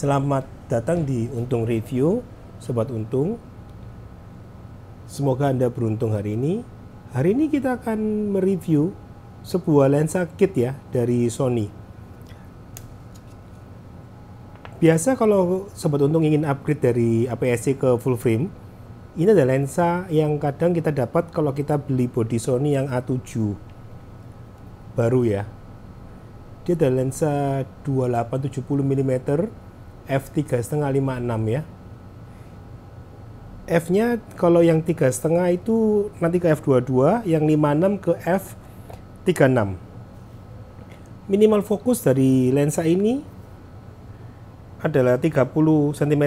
Selamat datang di Untung Review, Sobat Untung. Semoga Anda beruntung hari ini. Hari ini kita akan mereview sebuah lensa kit ya dari Sony. Biasa kalau Sobat Untung ingin upgrade dari APS-C ke full frame, ini ada lensa yang kadang kita dapat kalau kita beli body Sony yang A7 baru ya. Dia ada lensa 2870 mm F3,556 ya. F-nya kalau yang 3,5 itu nanti ke F22, yang 56 ke F36. Minimal fokus dari lensa ini adalah 30 cm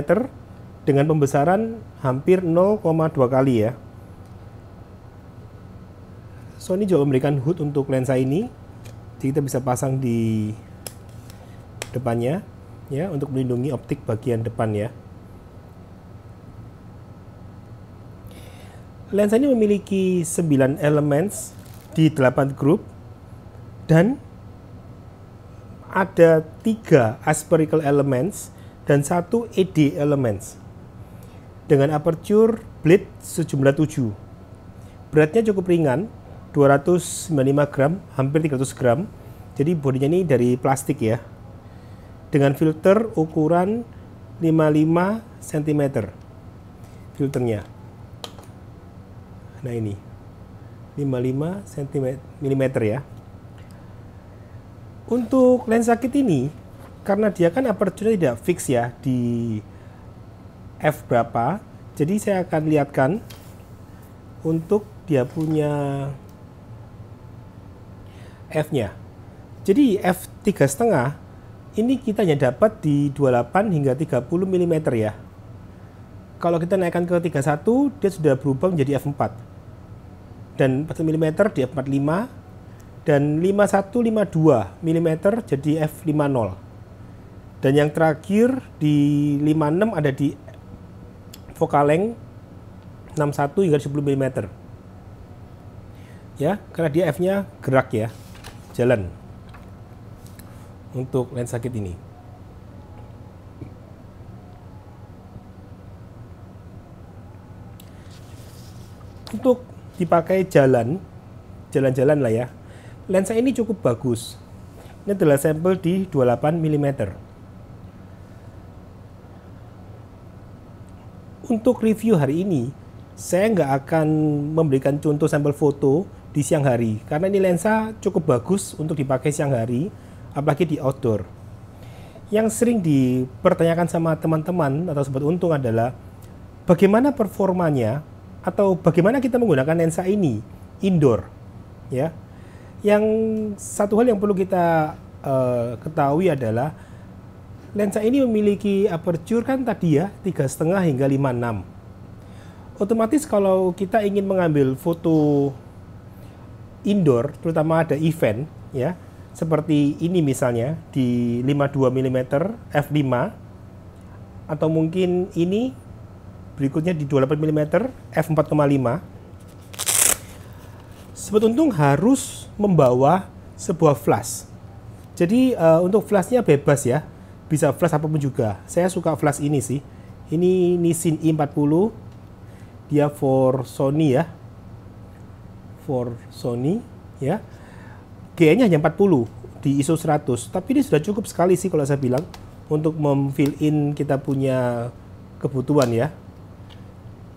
dengan pembesaran hampir 0,2 kali ya. Sony juga memberikan hood untuk lensa ini. Jadi kita bisa pasang di depannya ya untuk melindungi optik bagian depan ya. Lensa ini memiliki 9 elemen di 8 grup dan ada 3 aspherical elements dan 1 ED elements dengan aperture blade sejumlah 7. Beratnya cukup ringan, 295 gram, hampir 300 gram. Jadi bodinya ini dari plastik ya, dengan filter ukuran 55 cm filternya nah ini 55 cm mm ya untuk lensa kit ini karena dia kan aperture tidak fix ya di f berapa jadi saya akan lihatkan untuk dia punya f nya jadi f tiga setengah ini kita hanya dapat di 28 hingga 30 mm ya. Kalau kita naikkan ke 31, dia sudah berubah menjadi f4. Dan 4 mm di f45 dan 5152 mm jadi f50. Dan yang terakhir di 56 ada di focal length 61 hingga 10 mm. Ya, karena dia F-nya gerak ya, jalan untuk lensa kit ini. Untuk dipakai jalan, jalan-jalan lah ya, lensa ini cukup bagus. Ini adalah sampel di 28 mm. Untuk review hari ini, saya nggak akan memberikan contoh sampel foto di siang hari karena ini lensa cukup bagus untuk dipakai siang hari apalagi di outdoor. Yang sering dipertanyakan sama teman-teman atau sobat untung adalah bagaimana performanya atau bagaimana kita menggunakan lensa ini indoor, ya. Yang satu hal yang perlu kita uh, ketahui adalah lensa ini memiliki aperture kan tadi ya tiga setengah hingga 56 otomatis kalau kita ingin mengambil foto indoor terutama ada event ya seperti ini misalnya di 52 mm f5 atau mungkin ini berikutnya di 28 mm f4,5 sebetulnya harus membawa sebuah flash jadi uh, untuk flashnya bebas ya bisa flash apapun juga saya suka flash ini sih ini Nissin i40 dia for Sony ya for Sony ya GN-nya hanya 40 di ISO 100, tapi ini sudah cukup sekali sih kalau saya bilang untuk memfill in kita punya kebutuhan ya.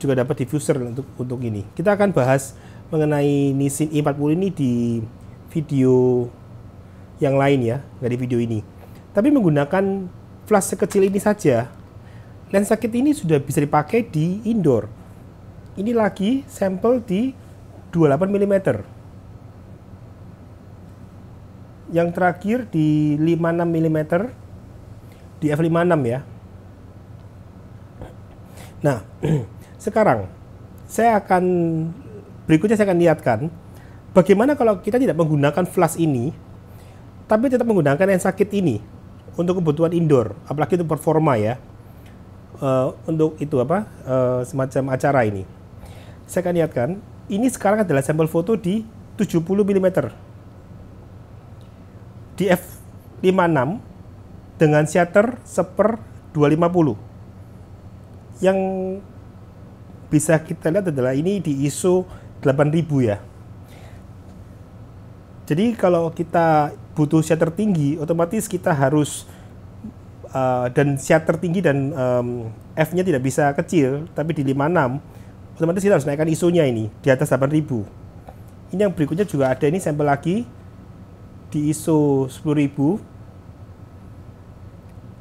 Juga dapat diffuser untuk untuk ini. Kita akan bahas mengenai Nissin i40 e ini di video yang lain ya, nggak di video ini. Tapi menggunakan flash sekecil ini saja, lensa kit ini sudah bisa dipakai di indoor. Ini lagi sampel di 28 mm yang terakhir di 56 mm di f56 ya. Nah, sekarang saya akan berikutnya saya akan lihatkan bagaimana kalau kita tidak menggunakan flash ini tapi tetap menggunakan yang sakit ini untuk kebutuhan indoor, apalagi untuk performa ya. Uh, untuk itu apa uh, semacam acara ini. Saya akan lihatkan. Ini sekarang adalah sampel foto di 70 mm di F56 dengan shutter seper 250 yang bisa kita lihat adalah ini di ISO 8000 ya jadi kalau kita butuh shutter tinggi otomatis kita harus uh, dan shutter tinggi dan um, F-nya tidak bisa kecil tapi di 56 otomatis kita harus naikkan ISO-nya ini di atas 8000 ini yang berikutnya juga ada ini sampel lagi di ISO 10000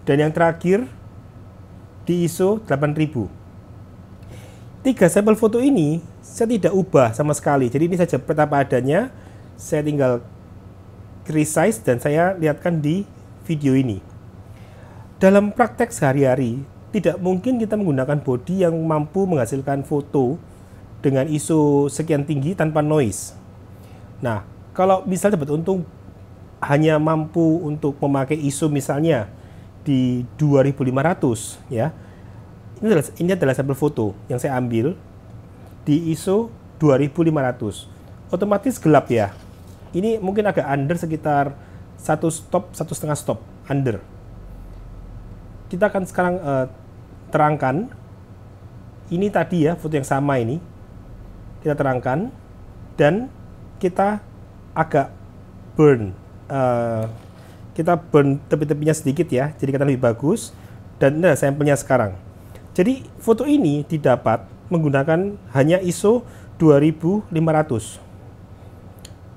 dan yang terakhir di ISO 8000. Tiga sampel foto ini saya tidak ubah sama sekali. Jadi ini saja betapa adanya. Saya tinggal resize dan saya lihatkan di video ini. Dalam praktek sehari-hari, tidak mungkin kita menggunakan body yang mampu menghasilkan foto dengan ISO sekian tinggi tanpa noise. Nah, kalau misalnya dapat untung hanya mampu untuk memakai ISO misalnya di 2500 ya. Ini adalah, ini adalah sampel foto yang saya ambil di ISO 2500. Otomatis gelap ya. Ini mungkin agak under sekitar satu stop, satu setengah stop under. Kita akan sekarang uh, terangkan ini tadi ya foto yang sama ini kita terangkan dan kita agak burn Eh, kita burn tepi-tepinya sedikit ya, jadi kita lebih bagus. Dan ini adalah sampelnya sekarang. Jadi foto ini didapat menggunakan hanya ISO 2500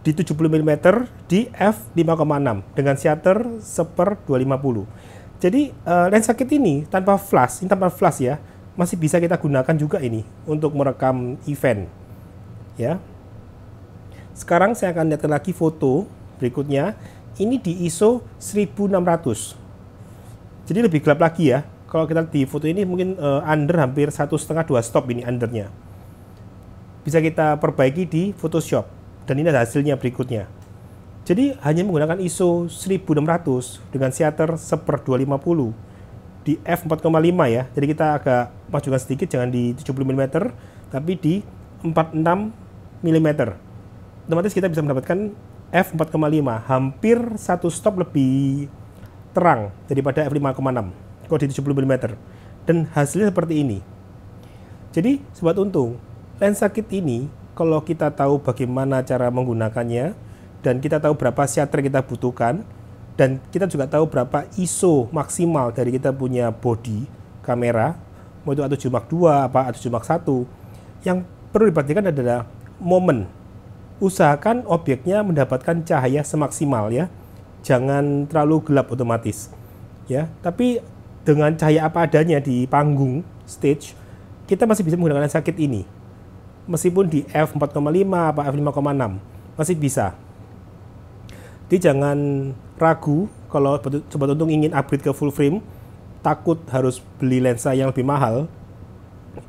di 70 mm di f5,6 dengan shutter 1 per 250. Jadi uh, eh, lensa kit ini tanpa flash, ini tanpa flash ya, masih bisa kita gunakan juga ini untuk merekam event. Ya. Sekarang saya akan lihat lagi foto berikutnya ini di ISO 1600 jadi lebih gelap lagi ya kalau kita di foto ini mungkin uh, under hampir satu setengah dua stop ini undernya bisa kita perbaiki di Photoshop dan ini hasilnya berikutnya jadi hanya menggunakan ISO 1600 dengan shutter 1 250 di f4,5 ya jadi kita agak majukan sedikit jangan di 70 mm tapi di 46 mm otomatis kita bisa mendapatkan F4,5 hampir satu stop lebih terang daripada F5,6 kode 70 mm dan hasilnya seperti ini jadi sobat untung lensa kit ini kalau kita tahu bagaimana cara menggunakannya dan kita tahu berapa shutter kita butuhkan dan kita juga tahu berapa ISO maksimal dari kita punya body kamera mau itu A7 Mark II apa A7 Mark I yang perlu diperhatikan adalah momen usahakan objeknya mendapatkan cahaya semaksimal ya. Jangan terlalu gelap otomatis. Ya, tapi dengan cahaya apa adanya di panggung stage, kita masih bisa menggunakan sakit ini. Meskipun di f4,5 apa f5,6 masih bisa. Jadi jangan ragu kalau sobat untung ingin upgrade ke full frame, takut harus beli lensa yang lebih mahal.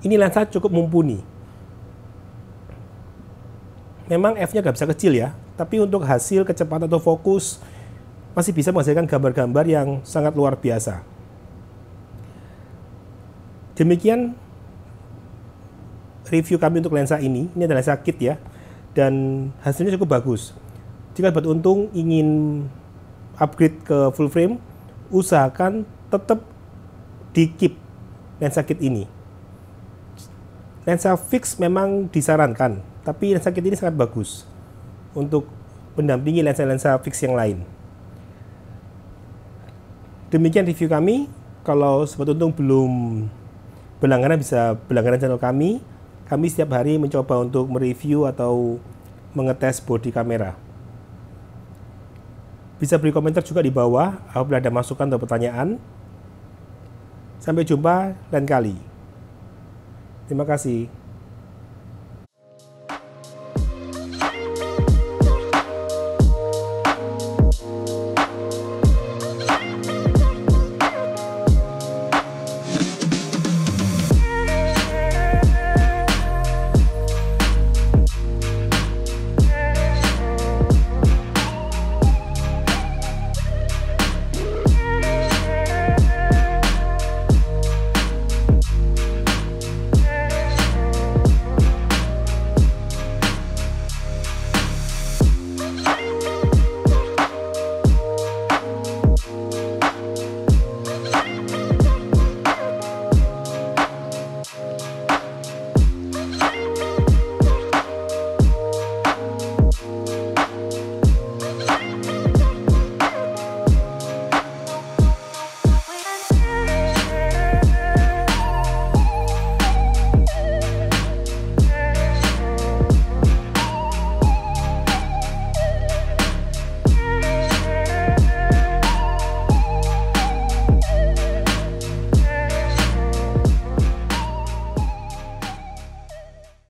Ini lensa cukup mumpuni memang F-nya nggak bisa kecil ya, tapi untuk hasil kecepatan atau fokus masih bisa menghasilkan gambar-gambar yang sangat luar biasa. Demikian review kami untuk lensa ini. Ini adalah lensa kit ya, dan hasilnya cukup bagus. Jika untung ingin upgrade ke full frame, usahakan tetap di keep lensa kit ini lensa fix memang disarankan tapi lensa kit ini sangat bagus untuk mendampingi lensa-lensa fix yang lain. Demikian review kami. Kalau Sobat Untung belum berlangganan bisa berlangganan channel kami. Kami setiap hari mencoba untuk mereview atau mengetes bodi kamera. Bisa beri komentar juga di bawah apabila ada masukan atau pertanyaan. Sampai jumpa lain kali. Terima kasih.